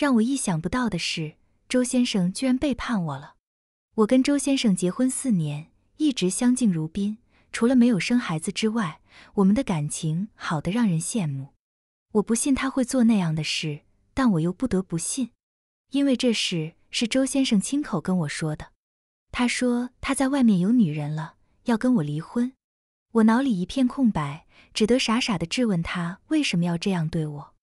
让我意想不到的是，周先生居然背叛我了。我跟周先生结婚四年，一直相敬如宾，除了没有生孩子之外，我们的感情好得让人羡慕。我不信他会做那样的事，但我又不得不信，因为这事是周先生亲口跟我说的。他说他在外面有女人了，要跟我离婚。我脑里一片空白，只得傻傻地质问他为什么要这样对我，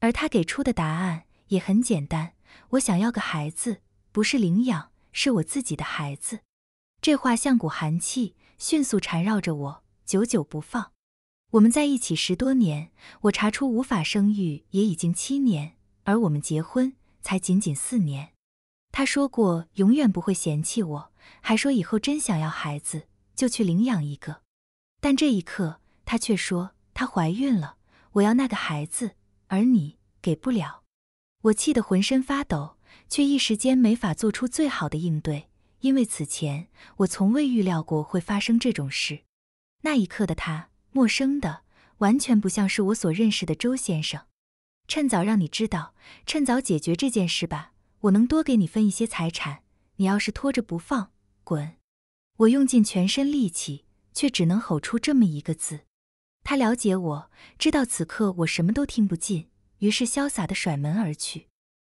而他给出的答案。也很简单，我想要个孩子，不是领养，是我自己的孩子。这话像股寒气，迅速缠绕着我，久久不放。我们在一起十多年，我查出无法生育也已经七年，而我们结婚才仅仅四年。他说过永远不会嫌弃我，还说以后真想要孩子就去领养一个。但这一刻，他却说她怀孕了，我要那个孩子，而你给不了。我气得浑身发抖，却一时间没法做出最好的应对，因为此前我从未预料过会发生这种事。那一刻的他，陌生的，完全不像是我所认识的周先生。趁早让你知道，趁早解决这件事吧。我能多给你分一些财产，你要是拖着不放，滚！我用尽全身力气，却只能吼出这么一个字。他了解我，知道此刻我什么都听不进。于是，潇洒地甩门而去。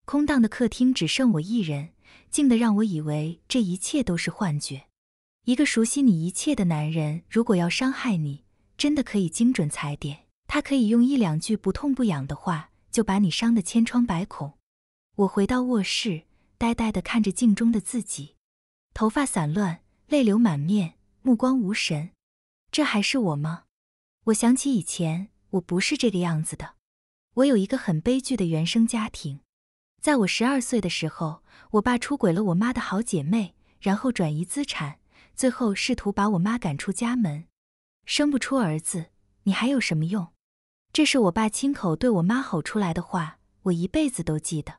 空荡的客厅只剩我一人，静得让我以为这一切都是幻觉。一个熟悉你一切的男人，如果要伤害你，真的可以精准踩点。他可以用一两句不痛不痒的话，就把你伤得千疮百孔。我回到卧室，呆呆地看着镜中的自己，头发散乱，泪流满面，目光无神。这还是我吗？我想起以前，我不是这个样子的。我有一个很悲剧的原生家庭，在我十二岁的时候，我爸出轨了我妈的好姐妹，然后转移资产，最后试图把我妈赶出家门。生不出儿子，你还有什么用？这是我爸亲口对我妈吼出来的话，我一辈子都记得。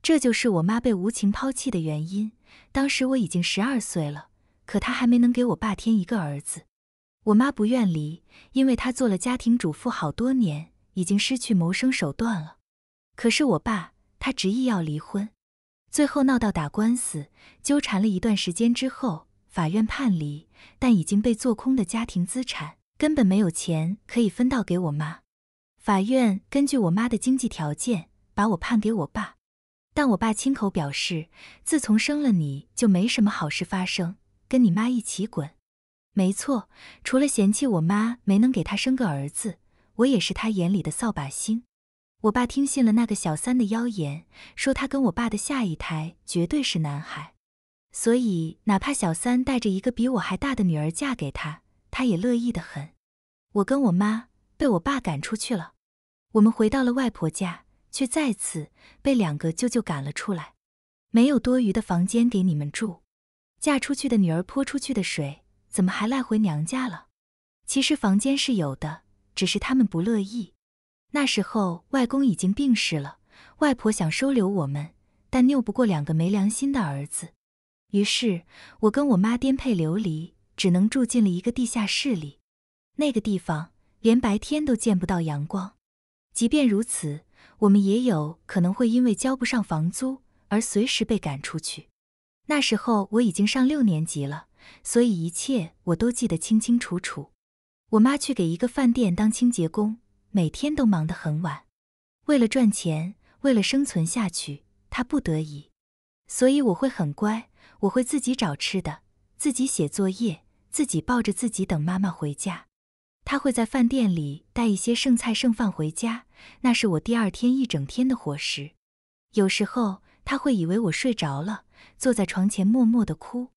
这就是我妈被无情抛弃的原因。当时我已经十二岁了，可她还没能给我爸添一个儿子。我妈不愿离，因为她做了家庭主妇好多年。已经失去谋生手段了，可是我爸他执意要离婚，最后闹到打官司，纠缠了一段时间之后，法院判离，但已经被做空的家庭资产根本没有钱可以分到给我妈。法院根据我妈的经济条件把我判给我爸，但我爸亲口表示，自从生了你就没什么好事发生，跟你妈一起滚。没错，除了嫌弃我妈没能给他生个儿子。我也是他眼里的扫把星。我爸听信了那个小三的妖言，说他跟我爸的下一胎绝对是男孩，所以哪怕小三带着一个比我还大的女儿嫁给他，他也乐意的很。我跟我妈被我爸赶出去了，我们回到了外婆家，却再次被两个舅舅赶了出来。没有多余的房间给你们住，嫁出去的女儿泼出去的水，怎么还赖回娘家了？其实房间是有的。只是他们不乐意。那时候外公已经病逝了，外婆想收留我们，但拗不过两个没良心的儿子。于是，我跟我妈颠沛流离，只能住进了一个地下室里。那个地方连白天都见不到阳光。即便如此，我们也有可能会因为交不上房租而随时被赶出去。那时候我已经上六年级了，所以一切我都记得清清楚楚。我妈去给一个饭店当清洁工，每天都忙得很晚。为了赚钱，为了生存下去，她不得已。所以我会很乖，我会自己找吃的，自己写作业，自己抱着自己等妈妈回家。她会在饭店里带一些剩菜剩饭回家，那是我第二天一整天的伙食。有时候她会以为我睡着了，坐在床前默默的哭。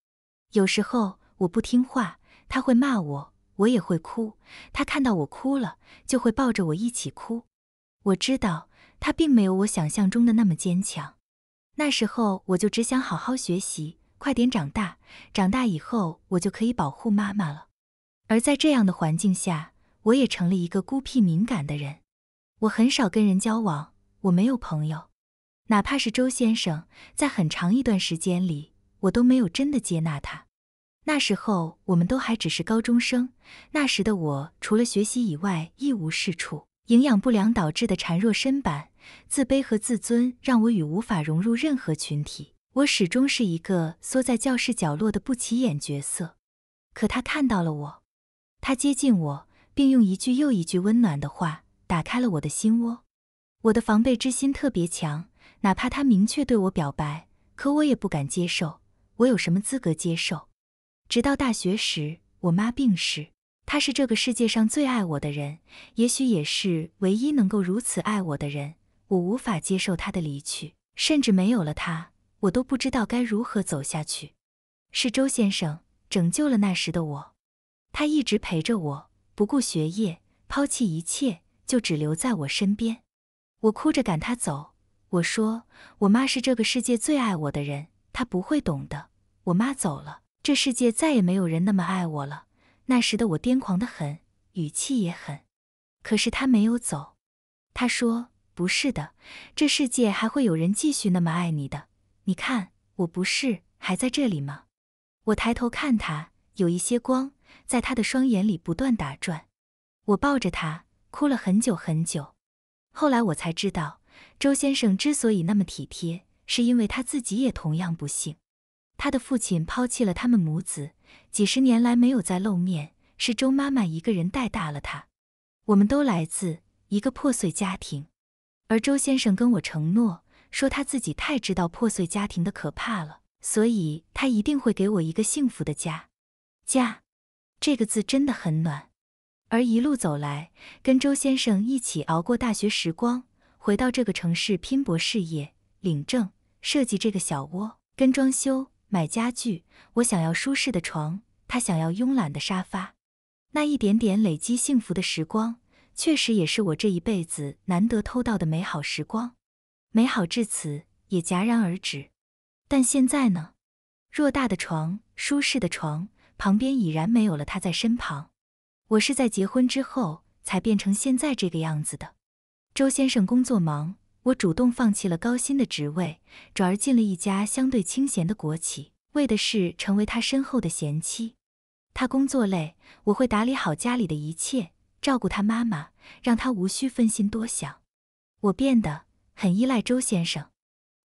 有时候我不听话，她会骂我。我也会哭，他看到我哭了，就会抱着我一起哭。我知道他并没有我想象中的那么坚强。那时候，我就只想好好学习，快点长大。长大以后，我就可以保护妈妈了。而在这样的环境下，我也成了一个孤僻敏感的人。我很少跟人交往，我没有朋友。哪怕是周先生，在很长一段时间里，我都没有真的接纳他。那时候我们都还只是高中生。那时的我除了学习以外一无是处，营养不良导致的孱弱身板，自卑和自尊让我与无法融入任何群体。我始终是一个缩在教室角落的不起眼角色。可他看到了我，他接近我，并用一句又一句温暖的话打开了我的心窝。我的防备之心特别强，哪怕他明确对我表白，可我也不敢接受。我有什么资格接受？直到大学时，我妈病逝。她是这个世界上最爱我的人，也许也是唯一能够如此爱我的人。我无法接受她的离去，甚至没有了她，我都不知道该如何走下去。是周先生拯救了那时的我，他一直陪着我，不顾学业，抛弃一切，就只留在我身边。我哭着赶他走，我说：“我妈是这个世界最爱我的人，她不会懂的。”我妈走了。这世界再也没有人那么爱我了。那时的我癫狂的很，语气也狠。可是他没有走。他说：“不是的，这世界还会有人继续那么爱你的。你看，我不是还在这里吗？”我抬头看他，有一些光在他的双眼里不断打转。我抱着他，哭了很久很久。后来我才知道，周先生之所以那么体贴，是因为他自己也同样不幸。他的父亲抛弃了他们母子，几十年来没有再露面，是周妈妈一个人带大了他。我们都来自一个破碎家庭，而周先生跟我承诺说他自己太知道破碎家庭的可怕了，所以他一定会给我一个幸福的家。家，这个字真的很暖。而一路走来，跟周先生一起熬过大学时光，回到这个城市拼搏事业、领证、设计这个小窝、跟装修。买家具，我想要舒适的床，他想要慵懒的沙发。那一点点累积幸福的时光，确实也是我这一辈子难得偷到的美好时光。美好至此也戛然而止。但现在呢？偌大的床，舒适的床，旁边已然没有了他在身旁。我是在结婚之后才变成现在这个样子的。周先生工作忙。我主动放弃了高薪的职位，转而进了一家相对清闲的国企，为的是成为他身后的贤妻。他工作累，我会打理好家里的一切，照顾他妈妈，让他无需分心多想。我变得很依赖周先生，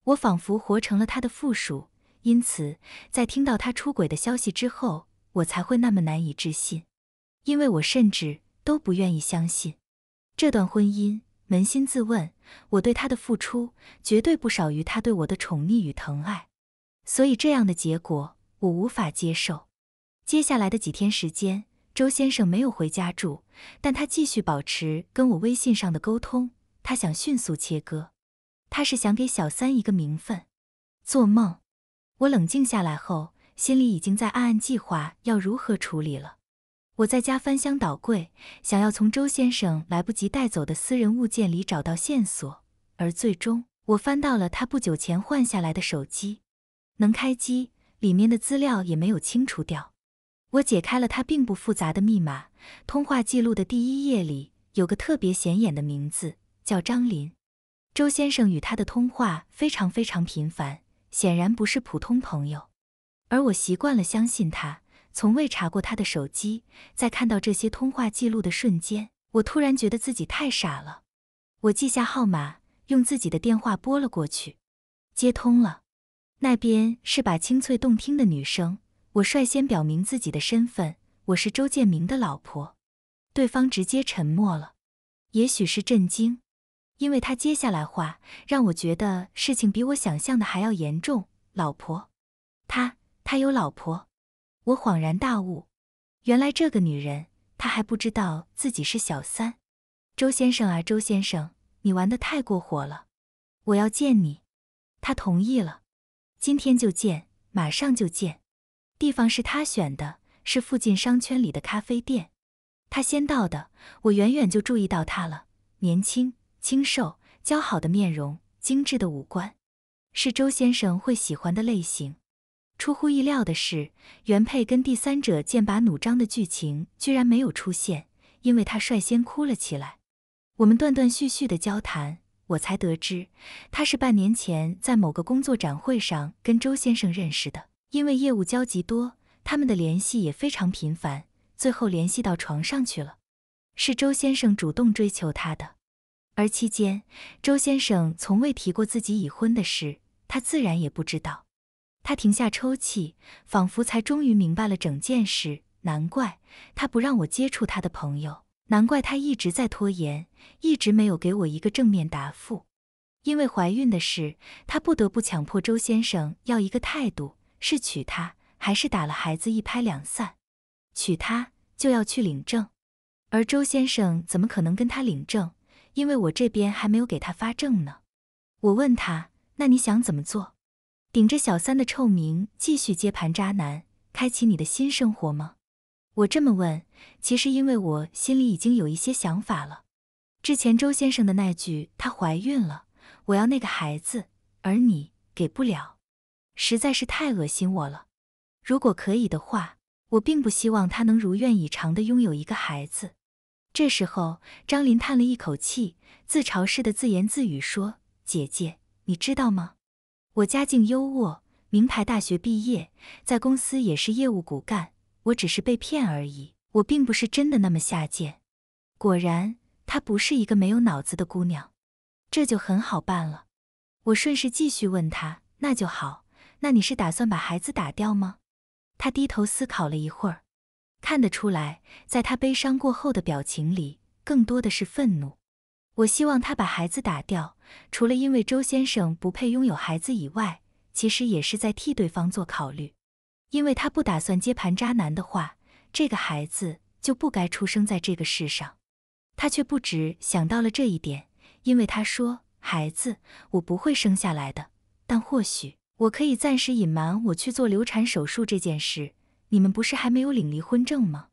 我仿佛活成了他的附属，因此在听到他出轨的消息之后，我才会那么难以置信，因为我甚至都不愿意相信这段婚姻。扪心自问，我对他的付出绝对不少于他对我的宠溺与疼爱，所以这样的结果我无法接受。接下来的几天时间，周先生没有回家住，但他继续保持跟我微信上的沟通。他想迅速切割，他是想给小三一个名分。做梦，我冷静下来后，心里已经在暗暗计划要如何处理了。我在家翻箱倒柜，想要从周先生来不及带走的私人物件里找到线索。而最终，我翻到了他不久前换下来的手机，能开机，里面的资料也没有清除掉。我解开了他并不复杂的密码，通话记录的第一页里有个特别显眼的名字，叫张林。周先生与他的通话非常非常频繁，显然不是普通朋友。而我习惯了相信他。从未查过他的手机，在看到这些通话记录的瞬间，我突然觉得自己太傻了。我记下号码，用自己的电话拨了过去，接通了，那边是把清脆动听的女声。我率先表明自己的身份，我是周建明的老婆。对方直接沉默了，也许是震惊，因为他接下来话让我觉得事情比我想象的还要严重。老婆，他他有老婆。我恍然大悟，原来这个女人她还不知道自己是小三。周先生啊，周先生，你玩的太过火了，我要见你。她同意了，今天就见，马上就见。地方是她选的，是附近商圈里的咖啡店。她先到的，我远远就注意到她了，年轻、清瘦、姣好的面容，精致的五官，是周先生会喜欢的类型。出乎意料的是，原配跟第三者剑拔弩张的剧情居然没有出现，因为他率先哭了起来。我们断断续续的交谈，我才得知他是半年前在某个工作展会上跟周先生认识的，因为业务交集多，他们的联系也非常频繁，最后联系到床上去了。是周先生主动追求他的，而期间周先生从未提过自己已婚的事，他自然也不知道。他停下抽泣，仿佛才终于明白了整件事。难怪他不让我接触他的朋友，难怪他一直在拖延，一直没有给我一个正面答复。因为怀孕的事，他不得不强迫周先生要一个态度：是娶她，还是打了孩子一拍两散？娶她就要去领证，而周先生怎么可能跟他领证？因为我这边还没有给他发证呢。我问他：“那你想怎么做？”顶着小三的臭名，继续接盘渣男，开启你的新生活吗？我这么问，其实因为我心里已经有一些想法了。之前周先生的那句“她怀孕了，我要那个孩子，而你给不了”，实在是太恶心我了。如果可以的话，我并不希望她能如愿以偿的拥有一个孩子。这时候，张林叹了一口气，自嘲似的自言自语说：“姐姐，你知道吗？”我家境优渥，名牌大学毕业，在公司也是业务骨干。我只是被骗而已，我并不是真的那么下贱。果然，她不是一个没有脑子的姑娘，这就很好办了。我顺势继续问她：“那就好，那你是打算把孩子打掉吗？”她低头思考了一会儿，看得出来，在她悲伤过后的表情里，更多的是愤怒。我希望他把孩子打掉，除了因为周先生不配拥有孩子以外，其实也是在替对方做考虑，因为他不打算接盘渣男的话，这个孩子就不该出生在这个世上。他却不止想到了这一点，因为他说：“孩子，我不会生下来的，但或许我可以暂时隐瞒我去做流产手术这件事。你们不是还没有领离婚证吗？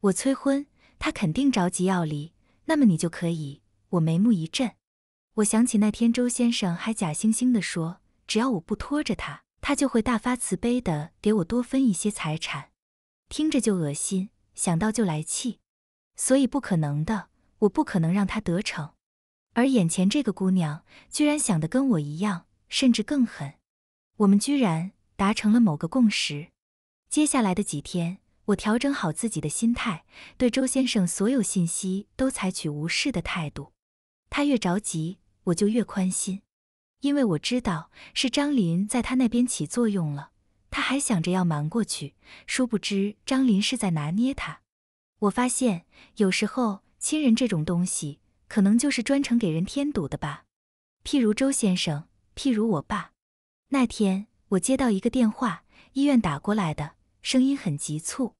我催婚，他肯定着急要离，那么你就可以。”我眉目一震，我想起那天周先生还假惺惺的说：“只要我不拖着他，他就会大发慈悲的给我多分一些财产。”听着就恶心，想到就来气，所以不可能的，我不可能让他得逞。而眼前这个姑娘居然想的跟我一样，甚至更狠，我们居然达成了某个共识。接下来的几天，我调整好自己的心态，对周先生所有信息都采取无视的态度。他越着急，我就越宽心，因为我知道是张林在他那边起作用了。他还想着要瞒过去，殊不知张林是在拿捏他。我发现有时候亲人这种东西，可能就是专程给人添堵的吧。譬如周先生，譬如我爸。那天我接到一个电话，医院打过来的，声音很急促，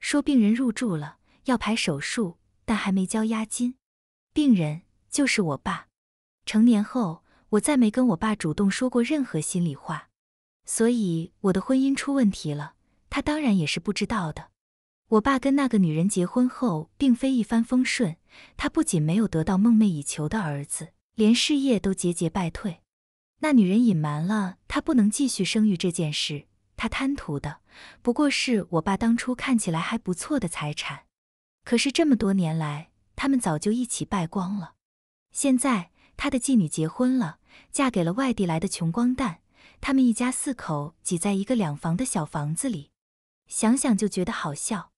说病人入住了，要排手术，但还没交押金。病人。就是我爸，成年后，我再没跟我爸主动说过任何心里话，所以我的婚姻出问题了，他当然也是不知道的。我爸跟那个女人结婚后，并非一帆风顺，他不仅没有得到梦寐以求的儿子，连事业都节节败退。那女人隐瞒了他不能继续生育这件事，他贪图的不过是我爸当初看起来还不错的财产，可是这么多年来，他们早就一起败光了。现在他的继女结婚了，嫁给了外地来的穷光蛋，他们一家四口挤在一个两房的小房子里，想想就觉得好笑。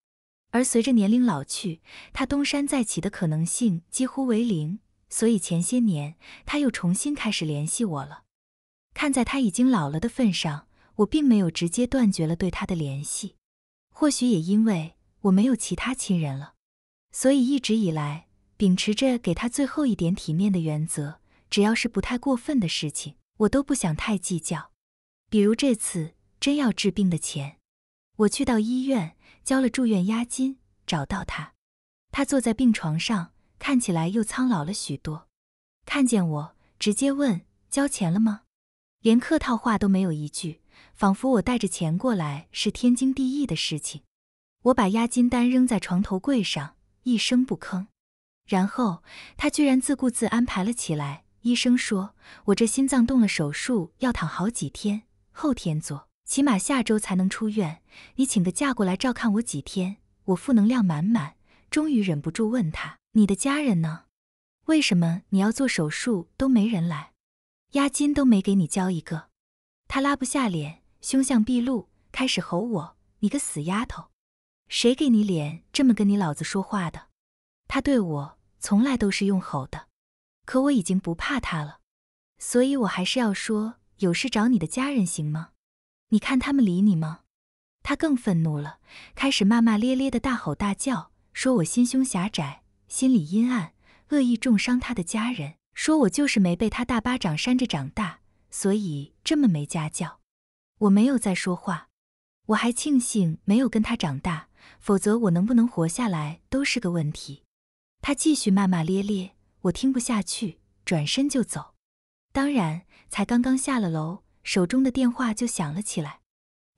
而随着年龄老去，他东山再起的可能性几乎为零，所以前些年他又重新开始联系我了。看在他已经老了的份上，我并没有直接断绝了对他的联系。或许也因为我没有其他亲人了，所以一直以来。秉持着给他最后一点体面的原则，只要是不太过分的事情，我都不想太计较。比如这次真要治病的钱，我去到医院交了住院押金，找到他，他坐在病床上，看起来又苍老了许多。看见我，直接问交钱了吗？连客套话都没有一句，仿佛我带着钱过来是天经地义的事情。我把押金单扔在床头柜上，一声不吭。然后他居然自顾自安排了起来。医生说：“我这心脏动了手术，要躺好几天，后天做，起码下周才能出院。你请个假过来照看我几天？我负能量满满，终于忍不住问他：你的家人呢？为什么你要做手术都没人来？押金都没给你交一个？他拉不下脸，凶相毕露，开始吼我：你个死丫头，谁给你脸这么跟你老子说话的？他对我。”从来都是用吼的，可我已经不怕他了，所以我还是要说，有事找你的家人行吗？你看他们理你吗？他更愤怒了，开始骂骂咧咧的大吼大叫，说我心胸狭窄，心里阴暗，恶意重伤他的家人，说我就是没被他大巴掌扇着长大，所以这么没家教。我没有再说话，我还庆幸没有跟他长大，否则我能不能活下来都是个问题。他继续骂骂咧咧，我听不下去，转身就走。当然，才刚刚下了楼，手中的电话就响了起来，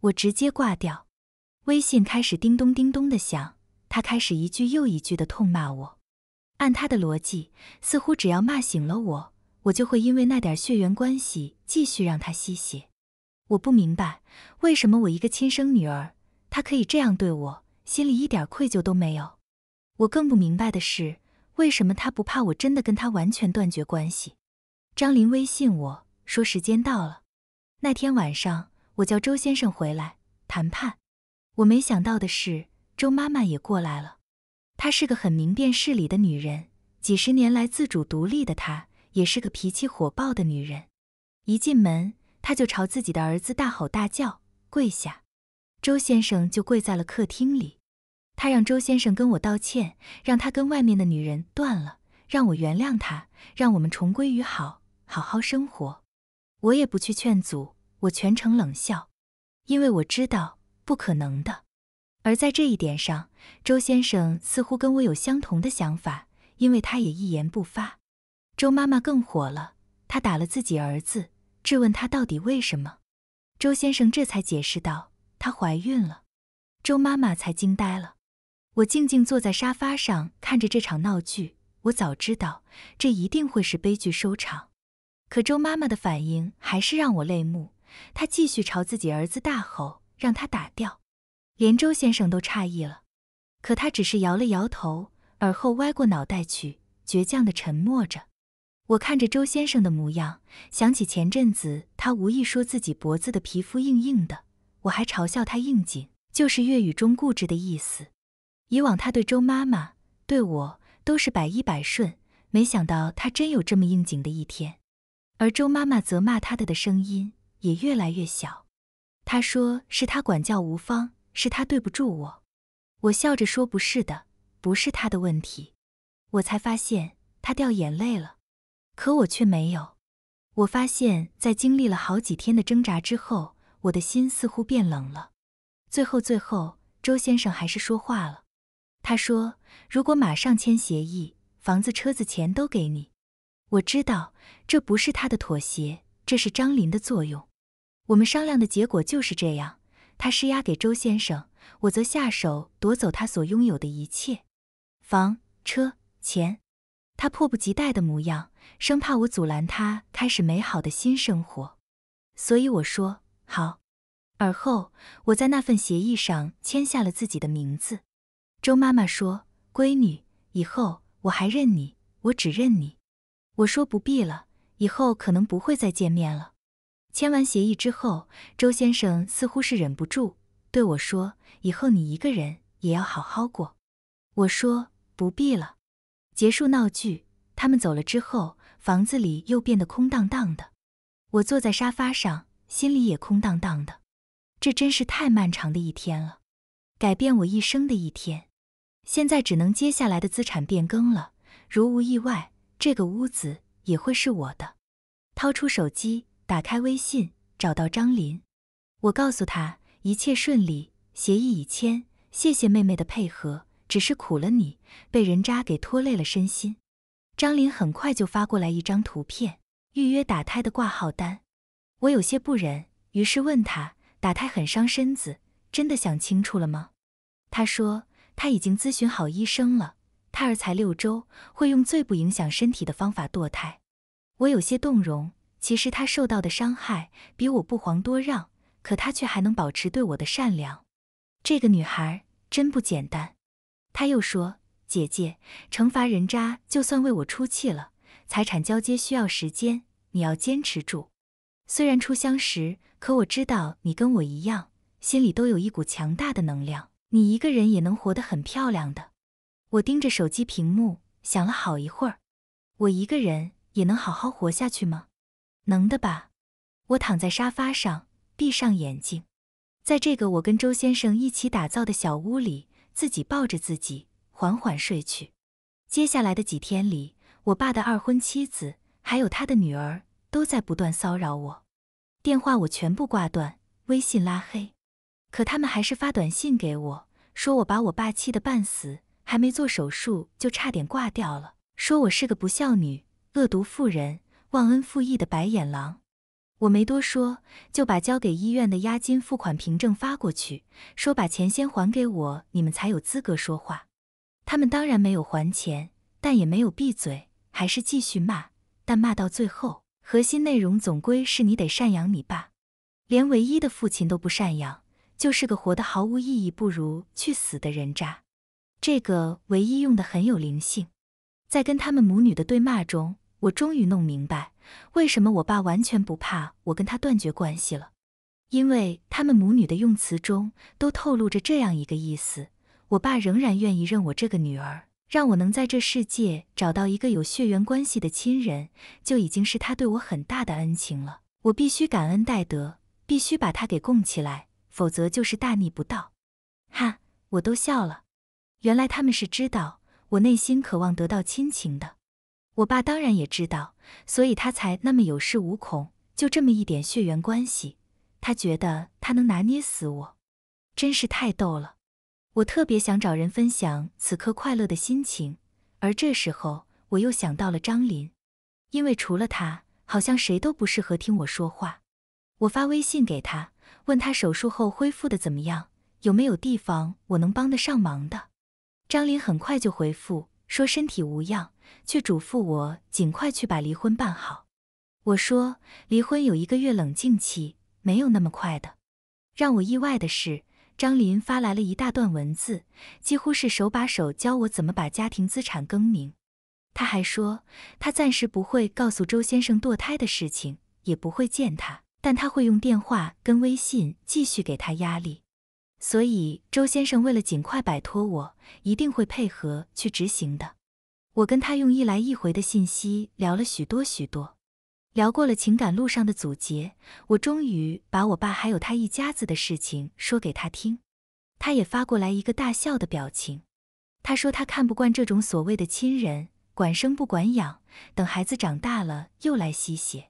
我直接挂掉。微信开始叮咚叮咚的响，他开始一句又一句的痛骂我。按他的逻辑，似乎只要骂醒了我，我就会因为那点血缘关系继续让他吸血。我不明白，为什么我一个亲生女儿，他可以这样对我，心里一点愧疚都没有。我更不明白的是，为什么他不怕我真的跟他完全断绝关系？张林微信我说时间到了。那天晚上，我叫周先生回来谈判。我没想到的是，周妈妈也过来了。她是个很明辨事理的女人，几十年来自主独立的她，也是个脾气火爆的女人。一进门，她就朝自己的儿子大吼大叫，跪下。周先生就跪在了客厅里。他让周先生跟我道歉，让他跟外面的女人断了，让我原谅他，让我们重归于好，好好生活。我也不去劝阻，我全程冷笑，因为我知道不可能的。而在这一点上，周先生似乎跟我有相同的想法，因为他也一言不发。周妈妈更火了，她打了自己儿子，质问他到底为什么。周先生这才解释道：“她怀孕了。”周妈妈才惊呆了。我静静坐在沙发上，看着这场闹剧。我早知道这一定会是悲剧收场，可周妈妈的反应还是让我泪目。她继续朝自己儿子大吼，让他打掉。连周先生都诧异了，可他只是摇了摇头，而后歪过脑袋去，倔强的沉默着。我看着周先生的模样，想起前阵子他无意说自己脖子的皮肤硬硬的，我还嘲笑他硬颈，就是粤语中固执的意思。以往他对周妈妈、对我都是百依百顺，没想到他真有这么应景的一天。而周妈妈责骂他的的声音也越来越小，他说是他管教无方，是他对不住我。我笑着说不是的，不是他的问题。我才发现他掉眼泪了，可我却没有。我发现，在经历了好几天的挣扎之后，我的心似乎变冷了。最后，最后，周先生还是说话了。他说：“如果马上签协议，房子、车子、钱都给你。”我知道这不是他的妥协，这是张林的作用。我们商量的结果就是这样：他施压给周先生，我则下手夺走他所拥有的一切——房、车、钱。他迫不及待的模样，生怕我阻拦他开始美好的新生活，所以我说好。而后，我在那份协议上签下了自己的名字。周妈妈说：“闺女，以后我还认你，我只认你。”我说：“不必了，以后可能不会再见面了。”签完协议之后，周先生似乎是忍不住对我说：“以后你一个人也要好好过。”我说：“不必了。”结束闹剧，他们走了之后，房子里又变得空荡荡的。我坐在沙发上，心里也空荡荡的。这真是太漫长的一天了，改变我一生的一天。现在只能接下来的资产变更了，如无意外，这个屋子也会是我的。掏出手机，打开微信，找到张林，我告诉他一切顺利，协议已签，谢谢妹妹的配合，只是苦了你，被人渣给拖累了身心。张林很快就发过来一张图片，预约打胎的挂号单。我有些不忍，于是问他，打胎很伤身子，真的想清楚了吗？他说。他已经咨询好医生了，胎儿才六周，会用最不影响身体的方法堕胎。我有些动容，其实他受到的伤害比我不遑多让，可他却还能保持对我的善良。这个女孩真不简单。他又说：“姐姐，惩罚人渣就算为我出气了。财产交接需要时间，你要坚持住。虽然初相识，可我知道你跟我一样，心里都有一股强大的能量。”你一个人也能活得很漂亮的。我盯着手机屏幕，想了好一会儿。我一个人也能好好活下去吗？能的吧。我躺在沙发上，闭上眼睛，在这个我跟周先生一起打造的小屋里，自己抱着自己，缓缓睡去。接下来的几天里，我爸的二婚妻子还有他的女儿都在不断骚扰我，电话我全部挂断，微信拉黑。可他们还是发短信给我，说我把我爸气得半死，还没做手术就差点挂掉了，说我是个不孝女、恶毒妇人、忘恩负义的白眼狼。我没多说，就把交给医院的押金付款凭证发过去，说把钱先还给我，你们才有资格说话。他们当然没有还钱，但也没有闭嘴，还是继续骂。但骂到最后，核心内容总归是你得赡养你爸，连唯一的父亲都不赡养。就是个活得毫无意义、不如去死的人渣。这个唯一用的很有灵性。在跟他们母女的对骂中，我终于弄明白为什么我爸完全不怕我跟他断绝关系了。因为他们母女的用词中都透露着这样一个意思：我爸仍然愿意认我这个女儿，让我能在这世界找到一个有血缘关系的亲人，就已经是他对我很大的恩情了。我必须感恩戴德，必须把他给供起来。否则就是大逆不道，哈！我都笑了。原来他们是知道我内心渴望得到亲情的。我爸当然也知道，所以他才那么有恃无恐。就这么一点血缘关系，他觉得他能拿捏死我，真是太逗了。我特别想找人分享此刻快乐的心情，而这时候我又想到了张林，因为除了他，好像谁都不适合听我说话。我发微信给他。问他手术后恢复的怎么样，有没有地方我能帮得上忙的？张林很快就回复说身体无恙，却嘱咐我尽快去把离婚办好。我说离婚有一个月冷静期，没有那么快的。让我意外的是，张林发来了一大段文字，几乎是手把手教我怎么把家庭资产更名。他还说他暂时不会告诉周先生堕胎的事情，也不会见他。但他会用电话跟微信继续给他压力，所以周先生为了尽快摆脱我，一定会配合去执行的。我跟他用一来一回的信息聊了许多许多，聊过了情感路上的阻截，我终于把我爸还有他一家子的事情说给他听，他也发过来一个大笑的表情。他说他看不惯这种所谓的亲人，管生不管养，等孩子长大了又来吸血。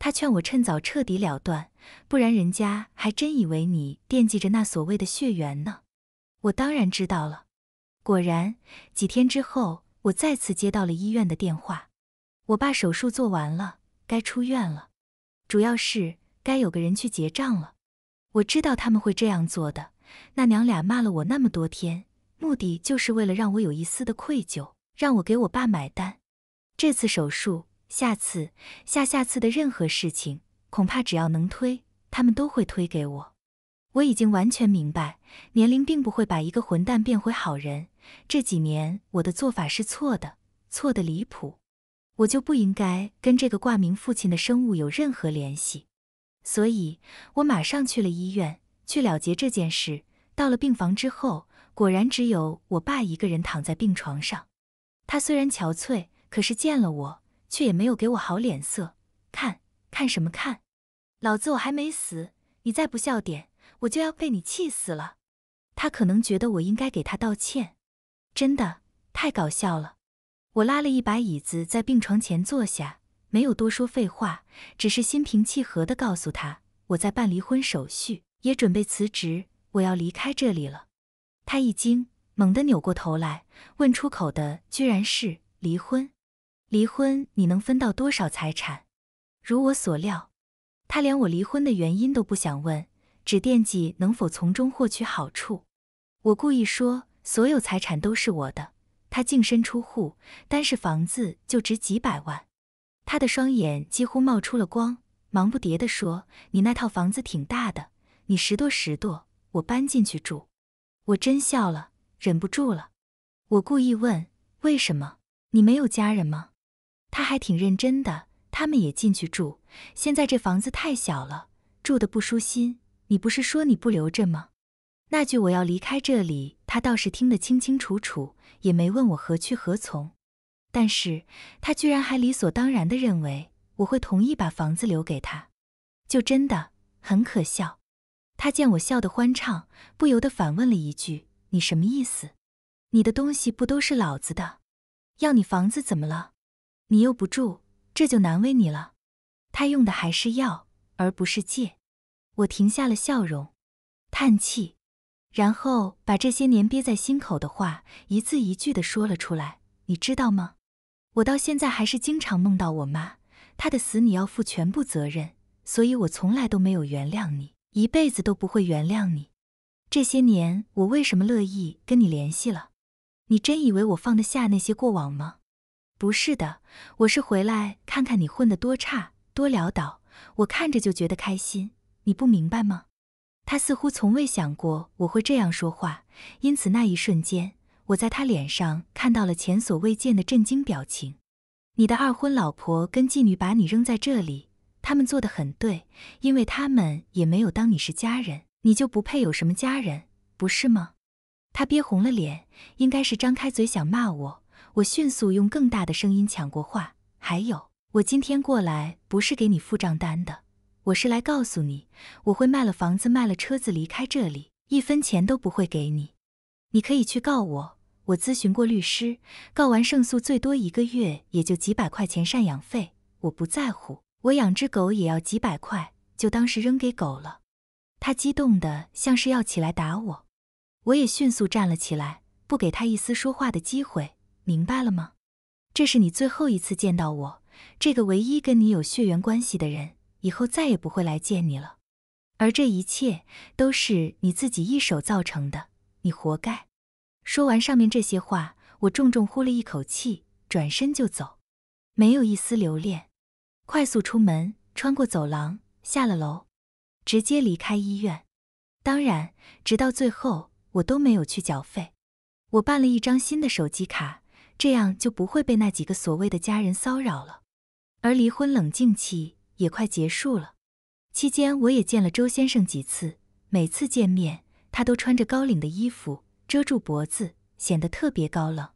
他劝我趁早彻底了断，不然人家还真以为你惦记着那所谓的血缘呢。我当然知道了。果然，几天之后，我再次接到了医院的电话，我爸手术做完了，该出院了，主要是该有个人去结账了。我知道他们会这样做的。那娘俩骂了我那么多天，目的就是为了让我有一丝的愧疚，让我给我爸买单。这次手术。下次下下次的任何事情，恐怕只要能推，他们都会推给我。我已经完全明白，年龄并不会把一个混蛋变回好人。这几年我的做法是错的，错的离谱，我就不应该跟这个挂名父亲的生物有任何联系。所以，我马上去了医院，去了结这件事。到了病房之后，果然只有我爸一个人躺在病床上。他虽然憔悴，可是见了我。却也没有给我好脸色看，看什么看？老子我还没死，你再不笑点，我就要被你气死了。他可能觉得我应该给他道歉，真的太搞笑了。我拉了一把椅子在病床前坐下，没有多说废话，只是心平气和的告诉他，我在办离婚手续，也准备辞职，我要离开这里了。他一惊，猛地扭过头来，问出口的居然是离婚。离婚你能分到多少财产？如我所料，他连我离婚的原因都不想问，只惦记能否从中获取好处。我故意说，所有财产都是我的，他净身出户，单是房子就值几百万。他的双眼几乎冒出了光，忙不迭地说：“你那套房子挺大的，你拾掇拾掇，我搬进去住。”我真笑了，忍不住了。我故意问：“为什么？你没有家人吗？”他还挺认真的，他们也进去住。现在这房子太小了，住的不舒心。你不是说你不留着吗？那句我要离开这里，他倒是听得清清楚楚，也没问我何去何从。但是他居然还理所当然的认为我会同意把房子留给他，就真的很可笑。他见我笑得欢畅，不由得反问了一句：“你什么意思？你的东西不都是老子的？要你房子怎么了？”你又不住，这就难为你了。他用的还是药，而不是借。我停下了笑容，叹气，然后把这些年憋在心口的话，一字一句的说了出来。你知道吗？我到现在还是经常梦到我妈，她的死你要负全部责任，所以我从来都没有原谅你，一辈子都不会原谅你。这些年我为什么乐意跟你联系了？你真以为我放得下那些过往吗？不是的，我是回来看看你混得多差多潦倒，我看着就觉得开心，你不明白吗？他似乎从未想过我会这样说话，因此那一瞬间，我在他脸上看到了前所未见的震惊表情。你的二婚老婆跟妓女把你扔在这里，他们做得很对，因为他们也没有当你是家人，你就不配有什么家人，不是吗？他憋红了脸，应该是张开嘴想骂我。我迅速用更大的声音抢过话，还有，我今天过来不是给你付账单的，我是来告诉你，我会卖了房子，卖了车子离开这里，一分钱都不会给你。你可以去告我，我咨询过律师，告完胜诉最多一个月，也就几百块钱赡养费，我不在乎，我养只狗也要几百块，就当是扔给狗了。他激动的像是要起来打我，我也迅速站了起来，不给他一丝说话的机会。明白了吗？这是你最后一次见到我，这个唯一跟你有血缘关系的人，以后再也不会来见你了。而这一切都是你自己一手造成的，你活该。说完上面这些话，我重重呼了一口气，转身就走，没有一丝留恋，快速出门，穿过走廊，下了楼，直接离开医院。当然，直到最后，我都没有去缴费，我办了一张新的手机卡。这样就不会被那几个所谓的家人骚扰了，而离婚冷静期也快结束了。期间我也见了周先生几次，每次见面他都穿着高领的衣服遮住脖子，显得特别高冷。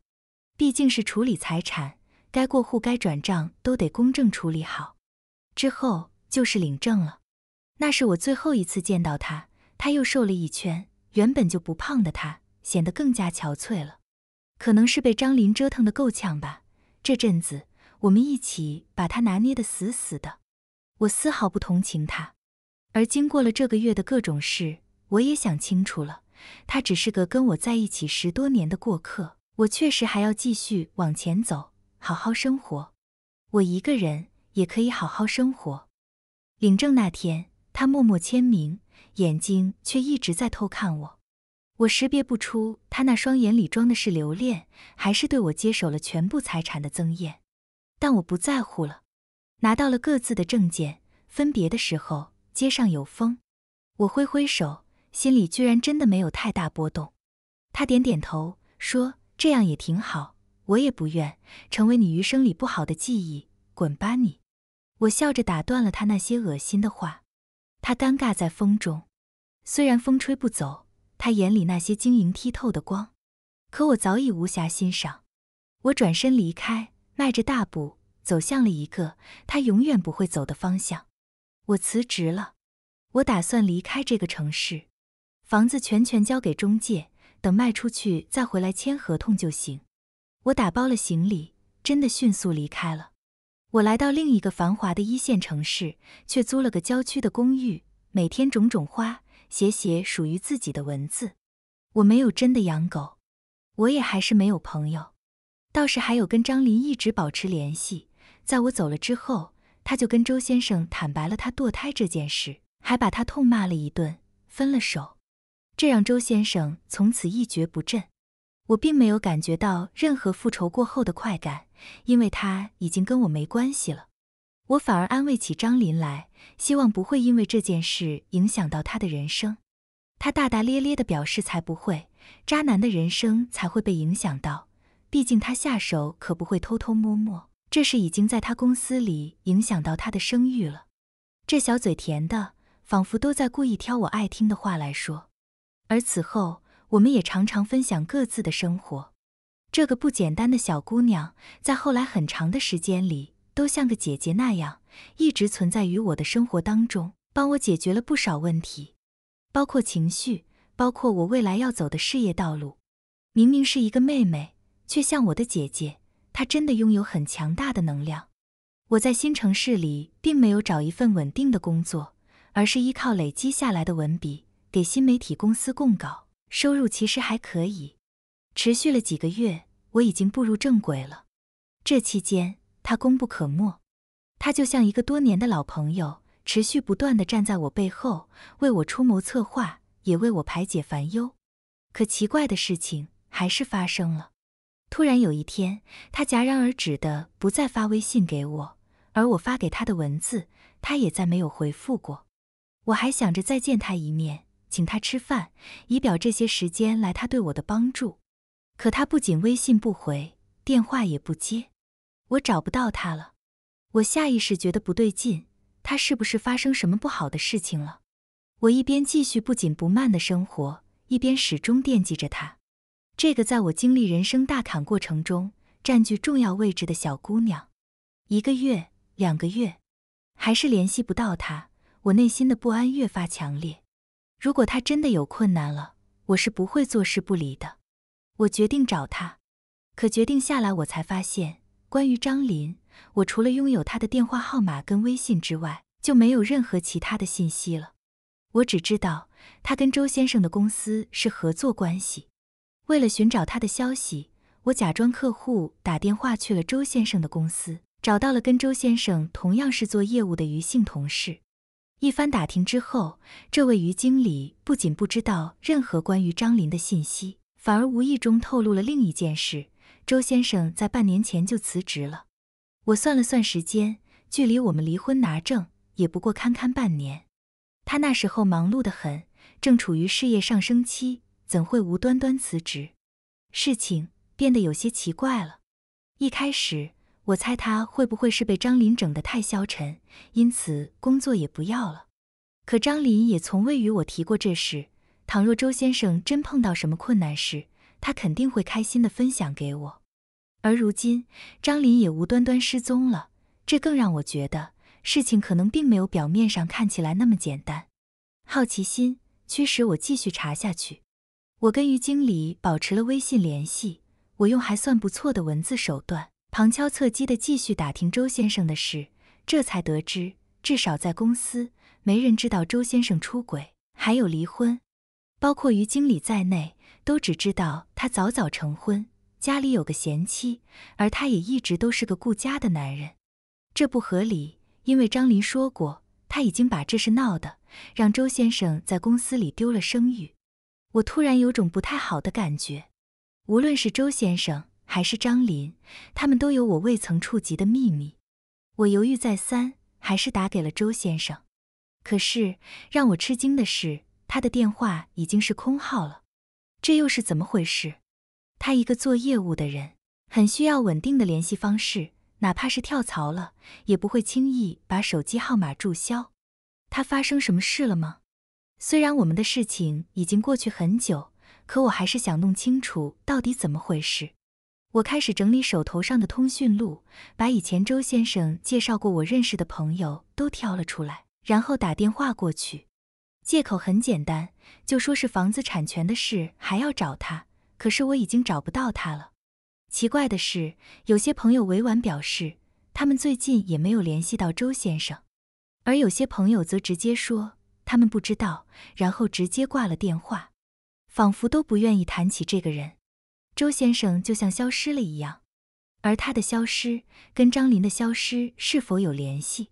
毕竟是处理财产，该过户、该转账都得公证处理好。之后就是领证了，那是我最后一次见到他，他又瘦了一圈，原本就不胖的他显得更加憔悴了。可能是被张林折腾的够呛吧，这阵子我们一起把他拿捏的死死的，我丝毫不同情他。而经过了这个月的各种事，我也想清楚了，他只是个跟我在一起十多年的过客，我确实还要继续往前走，好好生活。我一个人也可以好好生活。领证那天，他默默签名，眼睛却一直在偷看我。我识别不出他那双眼里装的是留恋，还是对我接手了全部财产的憎厌，但我不在乎了。拿到了各自的证件，分别的时候，街上有风，我挥挥手，心里居然真的没有太大波动。他点点头，说：“这样也挺好，我也不愿成为你余生里不好的记忆。”滚吧你！我笑着打断了他那些恶心的话。他尴尬在风中，虽然风吹不走。他眼里那些晶莹剔透的光，可我早已无暇欣赏。我转身离开，迈着大步走向了一个他永远不会走的方向。我辞职了，我打算离开这个城市，房子全权交给中介，等卖出去再回来签合同就行。我打包了行李，真的迅速离开了。我来到另一个繁华的一线城市，却租了个郊区的公寓，每天种种花。写写属于自己的文字。我没有真的养狗，我也还是没有朋友。倒是还有跟张林一直保持联系，在我走了之后，他就跟周先生坦白了他堕胎这件事，还把他痛骂了一顿，分了手。这让周先生从此一蹶不振。我并没有感觉到任何复仇过后的快感，因为他已经跟我没关系了。我反而安慰起张林来，希望不会因为这件事影响到他的人生。他大大咧咧地表示：“才不会，渣男的人生才会被影响到。毕竟他下手可不会偷偷摸摸，这事已经在他公司里影响到他的声誉了。”这小嘴甜的，仿佛都在故意挑我爱听的话来说。而此后，我们也常常分享各自的生活。这个不简单的小姑娘，在后来很长的时间里。都像个姐姐那样，一直存在于我的生活当中，帮我解决了不少问题，包括情绪，包括我未来要走的事业道路。明明是一个妹妹，却像我的姐姐，她真的拥有很强大的能量。我在新城市里并没有找一份稳定的工作，而是依靠累积下来的文笔给新媒体公司供稿，收入其实还可以。持续了几个月，我已经步入正轨了。这期间，他功不可没，他就像一个多年的老朋友，持续不断的站在我背后，为我出谋策划，也为我排解烦忧。可奇怪的事情还是发生了，突然有一天，他戛然而止的不再发微信给我，而我发给他的文字，他也再没有回复过。我还想着再见他一面，请他吃饭，以表这些时间来他对我的帮助。可他不仅微信不回，电话也不接。我找不到她了，我下意识觉得不对劲，她是不是发生什么不好的事情了？我一边继续不紧不慢的生活，一边始终惦记着她，这个在我经历人生大坎过程中占据重要位置的小姑娘。一个月、两个月，还是联系不到她，我内心的不安越发强烈。如果她真的有困难了，我是不会坐视不理的。我决定找她，可决定下来，我才发现。关于张林，我除了拥有他的电话号码跟微信之外，就没有任何其他的信息了。我只知道他跟周先生的公司是合作关系。为了寻找他的消息，我假装客户打电话去了周先生的公司，找到了跟周先生同样是做业务的于姓同事。一番打听之后，这位于经理不仅不知道任何关于张林的信息，反而无意中透露了另一件事。周先生在半年前就辞职了，我算了算时间，距离我们离婚拿证也不过堪堪半年。他那时候忙碌得很，正处于事业上升期，怎会无端端辞职？事情变得有些奇怪了。一开始我猜他会不会是被张林整得太消沉，因此工作也不要了。可张林也从未与我提过这事。倘若周先生真碰到什么困难事，他肯定会开心的分享给我，而如今张林也无端端失踪了，这更让我觉得事情可能并没有表面上看起来那么简单。好奇心驱使我继续查下去，我跟于经理保持了微信联系，我用还算不错的文字手段旁敲侧击地继续打听周先生的事，这才得知，至少在公司没人知道周先生出轨还有离婚。包括于经理在内，都只知道他早早成婚，家里有个贤妻，而他也一直都是个顾家的男人。这不合理，因为张林说过，他已经把这事闹的，让周先生在公司里丢了声誉。我突然有种不太好的感觉，无论是周先生还是张林，他们都有我未曾触及的秘密。我犹豫再三，还是打给了周先生。可是让我吃惊的是。他的电话已经是空号了，这又是怎么回事？他一个做业务的人，很需要稳定的联系方式，哪怕是跳槽了，也不会轻易把手机号码注销。他发生什么事了吗？虽然我们的事情已经过去很久，可我还是想弄清楚到底怎么回事。我开始整理手头上的通讯录，把以前周先生介绍过我认识的朋友都挑了出来，然后打电话过去。借口很简单，就说是房子产权的事，还要找他。可是我已经找不到他了。奇怪的是，有些朋友委婉表示，他们最近也没有联系到周先生；而有些朋友则直接说他们不知道，然后直接挂了电话，仿佛都不愿意谈起这个人。周先生就像消失了一样，而他的消失跟张林的消失是否有联系？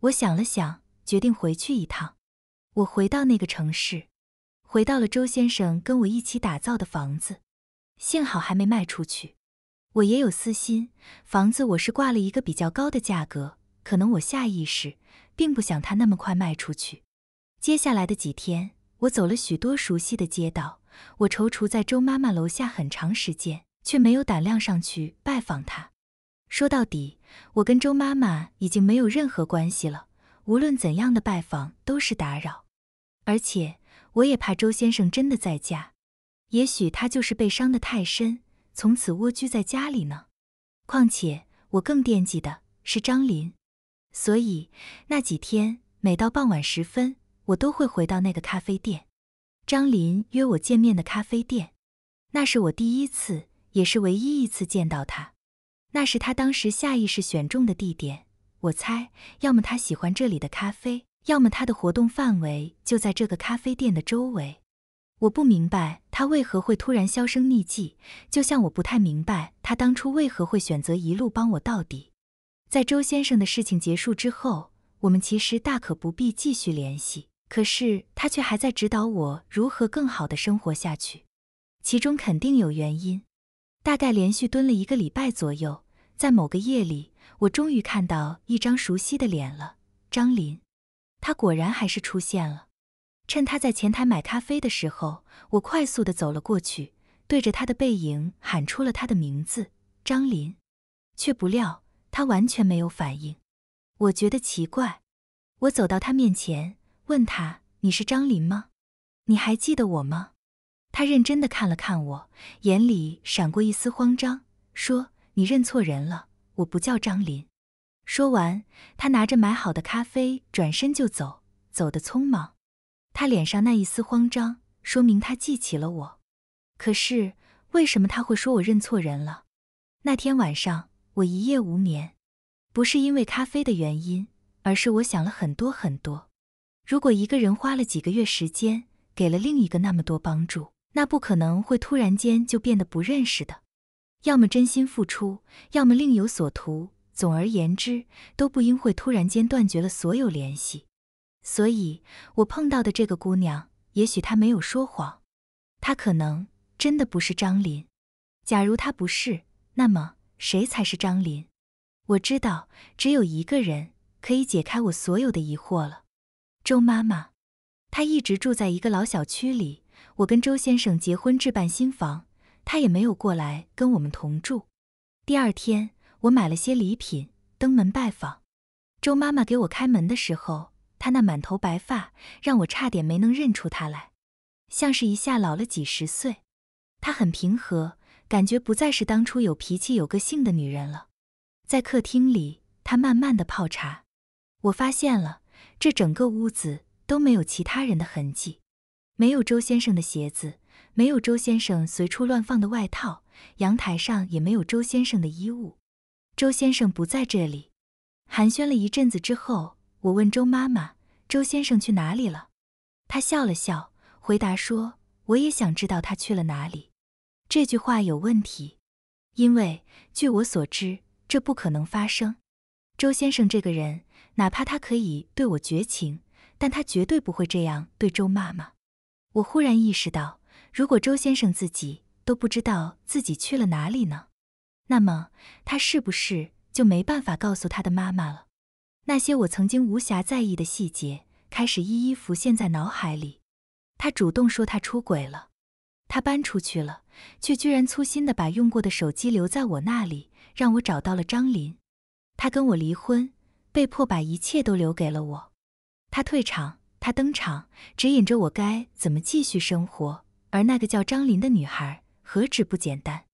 我想了想，决定回去一趟。我回到那个城市，回到了周先生跟我一起打造的房子，幸好还没卖出去。我也有私心，房子我是挂了一个比较高的价格，可能我下意识并不想它那么快卖出去。接下来的几天，我走了许多熟悉的街道，我踌躇在周妈妈楼下很长时间，却没有胆量上去拜访她。说到底，我跟周妈妈已经没有任何关系了，无论怎样的拜访都是打扰。而且我也怕周先生真的在家，也许他就是被伤得太深，从此蜗居在家里呢。况且我更惦记的是张林，所以那几天每到傍晚时分，我都会回到那个咖啡店，张林约我见面的咖啡店。那是我第一次，也是唯一一次见到他。那是他当时下意识选中的地点。我猜，要么他喜欢这里的咖啡。要么他的活动范围就在这个咖啡店的周围，我不明白他为何会突然销声匿迹，就像我不太明白他当初为何会选择一路帮我到底。在周先生的事情结束之后，我们其实大可不必继续联系，可是他却还在指导我如何更好的生活下去，其中肯定有原因。大概连续蹲了一个礼拜左右，在某个夜里，我终于看到一张熟悉的脸了——张林。他果然还是出现了。趁他在前台买咖啡的时候，我快速的走了过去，对着他的背影喊出了他的名字：张林。却不料他完全没有反应。我觉得奇怪，我走到他面前，问他：“你是张林吗？你还记得我吗？”他认真的看了看我，眼里闪过一丝慌张，说：“你认错人了，我不叫张林。”说完，他拿着买好的咖啡转身就走，走得匆忙。他脸上那一丝慌张，说明他记起了我。可是，为什么他会说我认错人了？那天晚上我一夜无眠，不是因为咖啡的原因，而是我想了很多很多。如果一个人花了几个月时间给了另一个那么多帮助，那不可能会突然间就变得不认识的。要么真心付出，要么另有所图。总而言之，都不应会突然间断绝了所有联系，所以我碰到的这个姑娘，也许她没有说谎，她可能真的不是张林。假如她不是，那么谁才是张林？我知道，只有一个人可以解开我所有的疑惑了。周妈妈，她一直住在一个老小区里。我跟周先生结婚，置办新房，她也没有过来跟我们同住。第二天。我买了些礼品登门拜访，周妈妈给我开门的时候，她那满头白发让我差点没能认出她来，像是一下老了几十岁。她很平和，感觉不再是当初有脾气有个性的女人了。在客厅里，她慢慢的泡茶。我发现了，这整个屋子都没有其他人的痕迹，没有周先生的鞋子，没有周先生随处乱放的外套，阳台上也没有周先生的衣物。周先生不在这里。寒暄了一阵子之后，我问周妈妈：“周先生去哪里了？”她笑了笑，回答说：“我也想知道他去了哪里。”这句话有问题，因为据我所知，这不可能发生。周先生这个人，哪怕他可以对我绝情，但他绝对不会这样对周妈妈。我忽然意识到，如果周先生自己都不知道自己去了哪里呢？那么他是不是就没办法告诉他的妈妈了？那些我曾经无暇在意的细节开始一一浮现在脑海里。他主动说他出轨了，他搬出去了，却居然粗心的把用过的手机留在我那里，让我找到了张林。他跟我离婚，被迫把一切都留给了我。他退场，他登场，指引着我该怎么继续生活。而那个叫张林的女孩，何止不简单？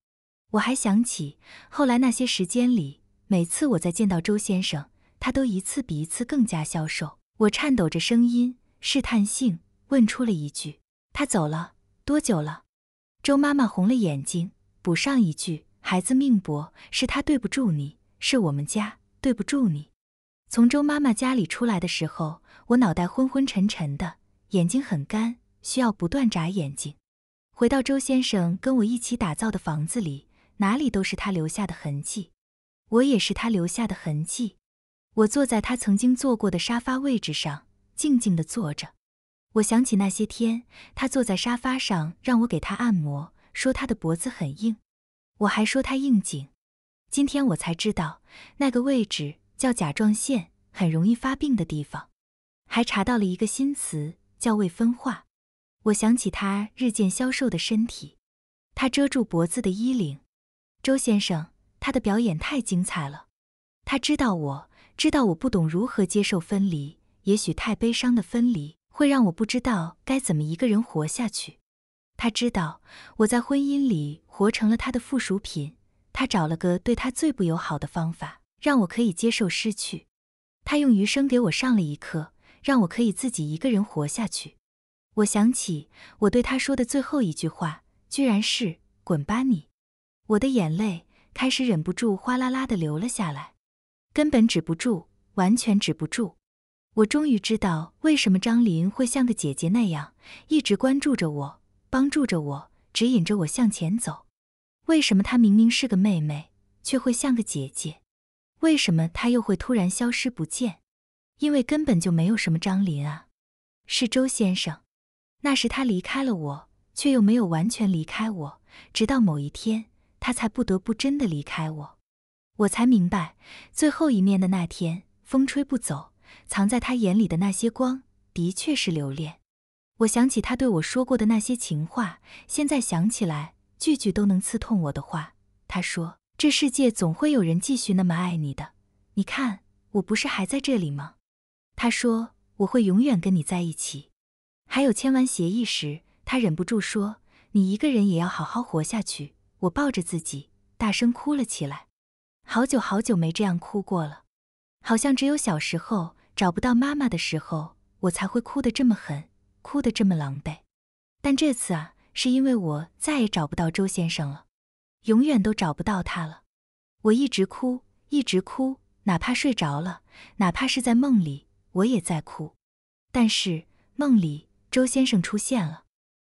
我还想起后来那些时间里，每次我再见到周先生，他都一次比一次更加消瘦。我颤抖着声音，试探性问出了一句：“他走了多久了？”周妈妈红了眼睛，补上一句：“孩子命薄，是他对不住你，是我们家对不住你。”从周妈妈家里出来的时候，我脑袋昏昏沉沉的，眼睛很干，需要不断眨眼睛。回到周先生跟我一起打造的房子里。哪里都是他留下的痕迹，我也是他留下的痕迹。我坐在他曾经坐过的沙发位置上，静静地坐着。我想起那些天，他坐在沙发上让我给他按摩，说他的脖子很硬。我还说他硬颈。今天我才知道，那个位置叫甲状腺，很容易发病的地方。还查到了一个新词叫未分化。我想起他日渐消瘦的身体，他遮住脖子的衣领。周先生，他的表演太精彩了。他知道我知道我不懂如何接受分离，也许太悲伤的分离会让我不知道该怎么一个人活下去。他知道我在婚姻里活成了他的附属品，他找了个对他最不友好的方法，让我可以接受失去。他用余生给我上了一课，让我可以自己一个人活下去。我想起我对他说的最后一句话，居然是“滚吧你”。我的眼泪开始忍不住哗啦啦的流了下来，根本止不住，完全止不住。我终于知道为什么张林会像个姐姐那样一直关注着我，帮助着我，指引着我向前走。为什么她明明是个妹妹，却会像个姐姐？为什么她又会突然消失不见？因为根本就没有什么张林啊，是周先生。那时他离开了我，却又没有完全离开我，直到某一天。他才不得不真的离开我，我才明白，最后一面的那天，风吹不走藏在他眼里的那些光，的确是留恋。我想起他对我说过的那些情话，现在想起来，句句都能刺痛我的话。他说：“这世界总会有人继续那么爱你的，你看，我不是还在这里吗？”他说：“我会永远跟你在一起。”还有签完协议时，他忍不住说：“你一个人也要好好活下去。”我抱着自己，大声哭了起来。好久好久没这样哭过了，好像只有小时候找不到妈妈的时候，我才会哭得这么狠，哭得这么狼狈。但这次啊，是因为我再也找不到周先生了，永远都找不到他了。我一直哭，一直哭，哪怕睡着了，哪怕是在梦里，我也在哭。但是梦里周先生出现了，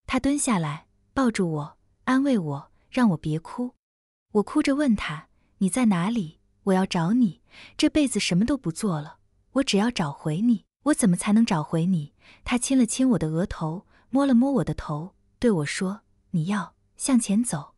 他蹲下来抱住我，安慰我。让我别哭，我哭着问他：“你在哪里？我要找你。这辈子什么都不做了，我只要找回你。我怎么才能找回你？”他亲了亲我的额头，摸了摸我的头，对我说：“你要向前走。”